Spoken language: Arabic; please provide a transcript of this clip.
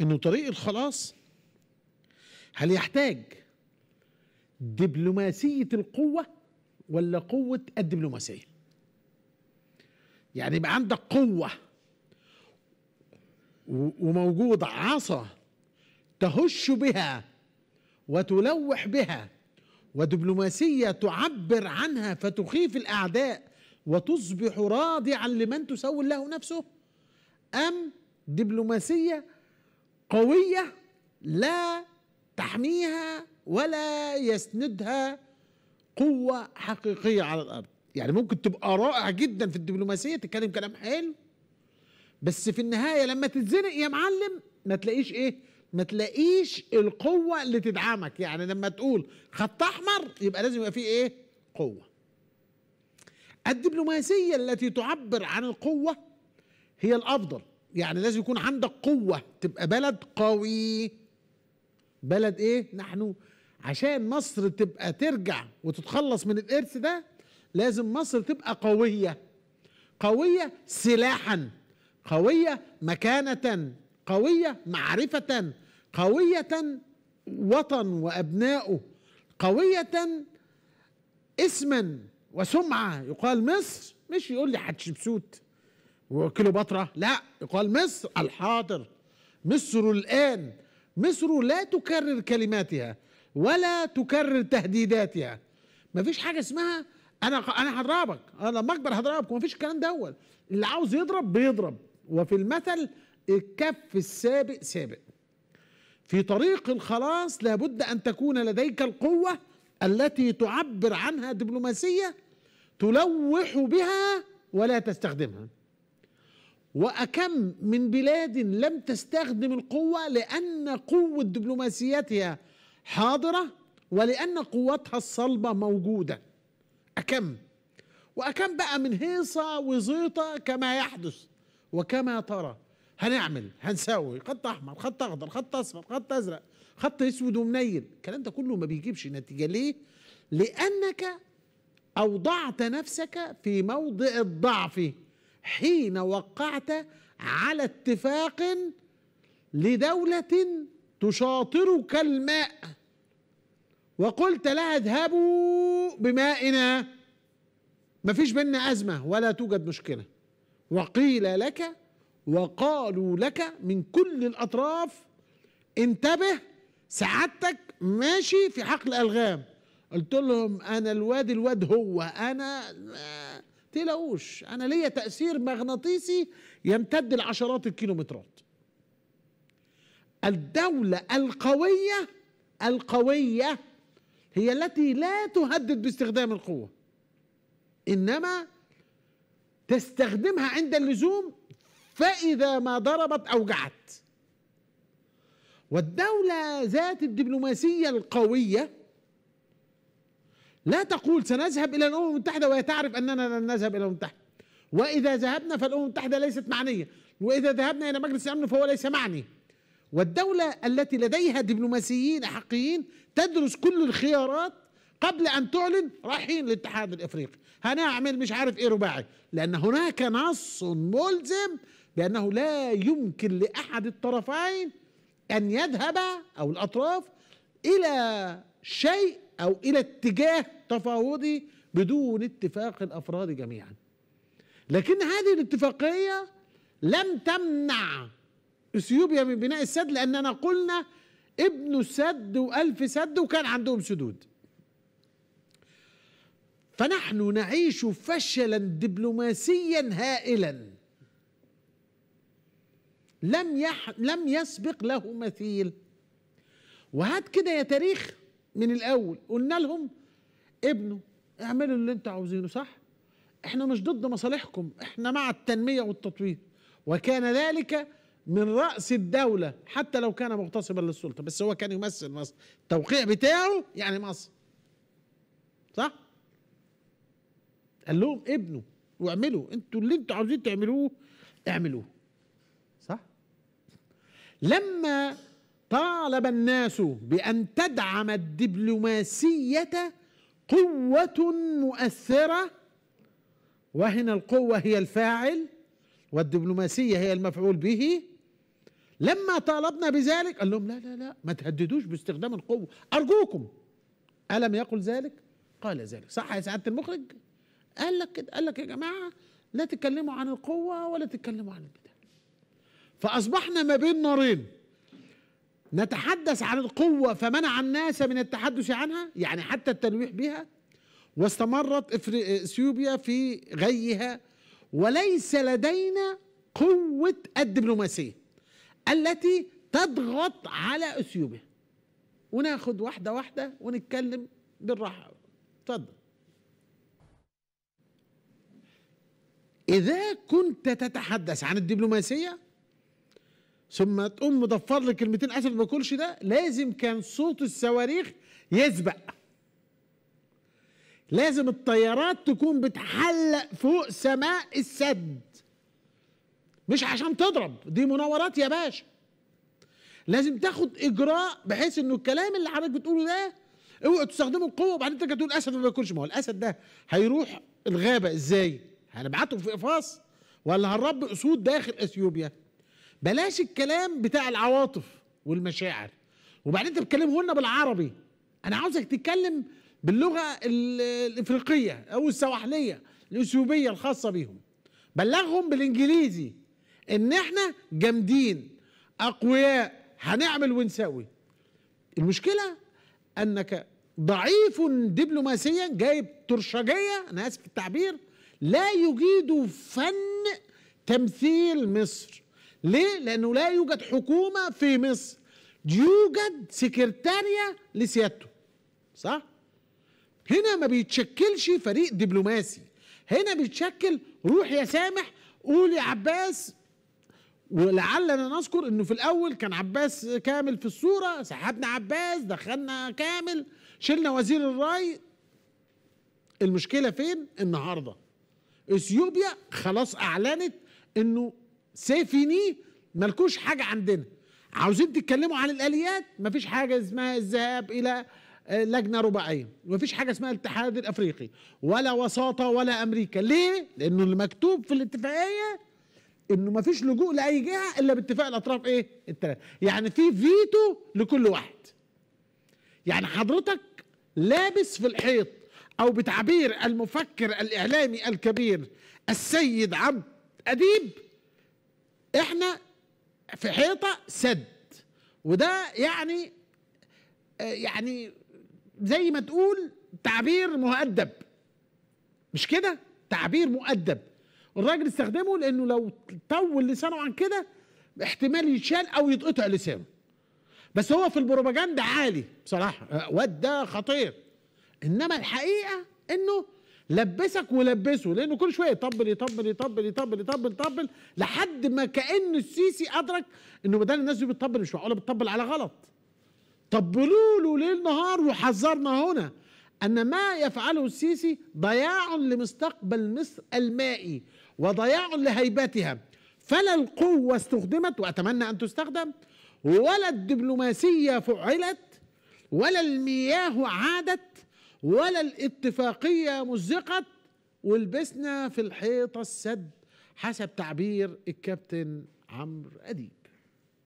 انه طريق الخلاص هل يحتاج دبلوماسيه القوه ولا قوه الدبلوماسيه يعني يبقى عندك قوه وموجود عصا تهش بها وتلوح بها ودبلوماسيه تعبر عنها فتخيف الاعداء وتصبح راضعا لمن تسول له نفسه ام دبلوماسيه قويه لا تحميها ولا يسندها قوه حقيقيه على الارض يعني ممكن تبقى رائع جدا في الدبلوماسيه تتكلم كلام حلو بس في النهايه لما تتزنق يا معلم ما تلاقيش ايه ما تلاقيش القوه اللي تدعمك يعني لما تقول خط احمر يبقى لازم يبقى فيه ايه قوه الدبلوماسيه التي تعبر عن القوه هي الافضل يعني لازم يكون عندك قوة تبقى بلد قوي بلد ايه نحن عشان مصر تبقى ترجع وتتخلص من الارث ده لازم مصر تبقى قوية قوية سلاحا قوية مكانة قوية معرفة قوية وطن وأبنائه قوية اسما وسمعة يقال مصر مش يقول لي حتشبسوت وكليوباترا لا يقال مصر الحاضر مصر الآن مصر لا تكرر كلماتها ولا تكرر تهديداتها ما فيش حاجة اسمها أنا أنا هضربك أنا لما أكبر هضربك ما فيش الكلام دوت اللي عاوز يضرب بيضرب وفي المثل الكف السابق سابق في طريق الخلاص لابد أن تكون لديك القوة التي تعبر عنها دبلوماسية تلوح بها ولا تستخدمها وأكم من بلاد لم تستخدم القوة لأن قوة دبلوماسيتها حاضرة ولأن قوتها الصلبة موجودة أكم وأكم بقى من هيصة وزيطة كما يحدث وكما ترى هنعمل هنسوي خط أحمر خط أخضر خط أصفر خط أزرق خط أسود ومنيل الكلام ده كله ما بيجيبش نتيجة ليه لأنك أوضعت نفسك في موضع الضعف حين وقعت على اتفاق لدولة تشاطرك الماء وقلت لها اذهبوا بمائنا مفيش بيننا أزمة ولا توجد مشكلة وقيل لك وقالوا لك من كل الأطراف انتبه سعادتك ماشي في حقل ألغام قلت لهم أنا الواد الواد هو أنا تلاقوش انا ليا تاثير مغناطيسي يمتد لعشرات الكيلومترات الدوله القويه القويه هي التي لا تهدد باستخدام القوه انما تستخدمها عند اللزوم فاذا ما ضربت اوجعت والدوله ذات الدبلوماسيه القويه لا تقول سنذهب إلى الأمم المتحدة وهي تعرف أننا لن نذهب إلى الأمم المتحدة وإذا ذهبنا فالأمم المتحدة ليست معنية وإذا ذهبنا إلى مجلس الأمن فهو ليس معني والدولة التي لديها دبلوماسيين حقيقيين تدرس كل الخيارات قبل أن تعلن رايحين للاتحاد الإفريقي هنعمل مش عارف إيه رباعي لأن هناك نص ملزم بأنه لا يمكن لأحد الطرفين أن يذهب أو الأطراف إلى شيء أو إلى اتجاه تفاوضي بدون اتفاق الأفراد جميعا لكن هذه الاتفاقية لم تمنع اثيوبيا من بناء السد لاننا قلنا ابن السد والف سد وكان عندهم سدود فنحن نعيش فشلا دبلوماسيا هائلا لم يح... لم يسبق له مثيل وهات كده يا تاريخ من الاول قلنا لهم ابنوا اعملوا اللي انتوا عاوزينه صح احنا مش ضد مصالحكم احنا مع التنميه والتطوير وكان ذلك من راس الدوله حتى لو كان مغتصبا للسلطه بس هو كان يمثل مصر التوقيع بتاعه يعني مصر صح قال لهم ابنوا واعملوا انتوا اللي انتوا عاوزين تعملوه اعملوه صح لما طالب الناس بأن تدعم الدبلوماسية قوة مؤثرة وهنا القوة هي الفاعل والدبلوماسية هي المفعول به لما طالبنا بذلك قال لهم لا لا لا ما تهددوش باستخدام القوة أرجوكم ألم يقل ذلك؟ قال ذلك صح يا سعادة المخرج؟ قال لك كده قال لك يا جماعة لا تتكلموا عن القوة ولا تتكلموا عن البتاع فأصبحنا ما بين نارين نتحدث عن القوة فمنع الناس من التحدث عنها يعني حتى التلويح بها واستمرت اثيوبيا في غيها وليس لدينا قوة الدبلوماسية التي تضغط على اثيوبيا وناخد واحدة واحدة ونتكلم بالراحة تفضل إذا كنت تتحدث عن الدبلوماسية ثم تقوم مضفر لك كلمتين اسف ما كلش ده لازم كان صوت الصواريخ يسبق لازم الطيارات تكون بتحلق فوق سماء السد مش عشان تضرب دي مناورات يا باشا لازم تاخد اجراء بحيث انه الكلام اللي حضرتك بتقوله ده اوعى تستخدمه القوه وبعدين ترجع تقول الاسد ما بياكلش ما هو الاسد ده هيروح الغابه ازاي؟ هنبعته في قفاص ولا هنربي اسود داخل اثيوبيا؟ بلاش الكلام بتاع العواطف والمشاعر وبعدين انت بتكلمه لنا بالعربي انا عاوزك تتكلم باللغه الافريقيه او السواحليه الاثيوبيه الخاصه بيهم بلغهم بالانجليزي ان احنا جامدين اقوياء هنعمل ونسوي المشكله انك ضعيف دبلوماسيا جايب ترشجيه انا اسف التعبير لا يجيد فن تمثيل مصر ليه؟ لأنه لا يوجد حكومة في مصر يوجد سكرتارية لسيادته صح؟ هنا ما بيتشكلش فريق دبلوماسي هنا بيتشكل روح يا سامح قول يا عباس ولعلنا نذكر انه في الاول كان عباس كامل في الصوره سحبنا عباس دخلنا كامل شلنا وزير الراي المشكله فين النهارده اثيوبيا خلاص اعلنت انه سيفيني ملكوش حاجه عندنا عاوزين تتكلموا عن الاليات مفيش حاجه اسمها الذهاب الى لجنه رباعيه مفيش حاجه اسمها الاتحاد الافريقي ولا وساطه ولا امريكا ليه لانه اللي مكتوب في الاتفاقيه انه مفيش لجوء لاي جهه الا باتفاق الاطراف ايه الثلاثه يعني في فيتو لكل واحد يعني حضرتك لابس في الحيط او بتعبير المفكر الاعلامي الكبير السيد عبد اديب احنا في حيطه سد وده يعني يعني زي ما تقول تعبير مؤدب مش كده تعبير مؤدب الراجل استخدمه لانه لو طول لسانه عن كده احتمال يتشال او يتقطع لسانه بس هو في البروباجندا عالي بصراحه واد ده خطير انما الحقيقه انه لبسك ولبسه لانه كل شويه يطبل يطبل يطبل يطبل يطبل يطبل لحد ما كان السيسي ادرك انه بدل الناس دي بتطبل مش معقوله بتطبل على غلط طبلوا له ليل نهار وحذرنا هنا ان ما يفعله السيسي ضياع لمستقبل مصر المائي وضياع لهيبتها فلا القوه استخدمت واتمنى ان تستخدم ولا الدبلوماسيه فعلت ولا المياه عادت ولا الاتفاقية مزقت ولبسنا في الحيطة السد حسب تعبير الكابتن عمرو أديب